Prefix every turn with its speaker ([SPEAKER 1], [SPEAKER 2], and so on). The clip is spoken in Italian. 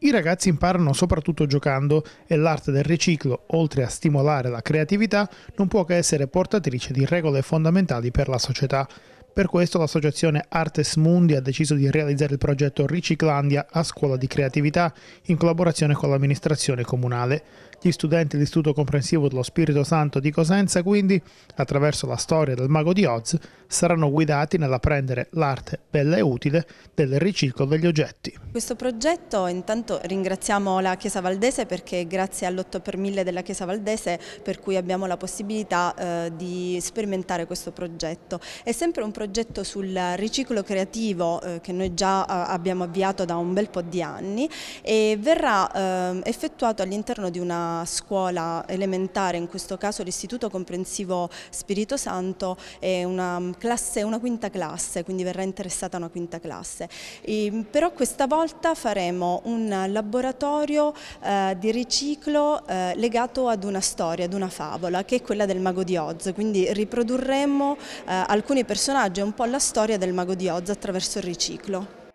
[SPEAKER 1] I ragazzi imparano soprattutto giocando e l'arte del riciclo, oltre a stimolare la creatività, non può che essere portatrice di regole fondamentali per la società. Per questo l'associazione Artes Mundi ha deciso di realizzare il progetto Riciclandia a scuola di creatività in collaborazione con l'amministrazione comunale. Gli studenti dell'Istituto Comprensivo dello Spirito Santo di Cosenza quindi, attraverso la storia del mago di Oz, saranno guidati nell'apprendere l'arte bella e utile del riciclo degli oggetti.
[SPEAKER 2] Questo progetto intanto ringraziamo la Chiesa Valdese perché grazie all'8 per 1000 della Chiesa Valdese per cui abbiamo la possibilità eh, di sperimentare questo progetto. È sempre un progetto sul riciclo creativo eh, che noi già eh, abbiamo avviato da un bel po' di anni e verrà eh, effettuato all'interno di una scuola elementare, in questo caso l'Istituto Comprensivo Spirito Santo, è una classe, una quinta classe, quindi verrà interessata una quinta classe. E, ehm, però questa volta faremo un laboratorio eh, di riciclo eh, legato ad una storia, ad una favola, che è quella del Mago di Oz, quindi riprodurremo eh, alcuni personaggi e un po' la storia del Mago di Oz attraverso il riciclo.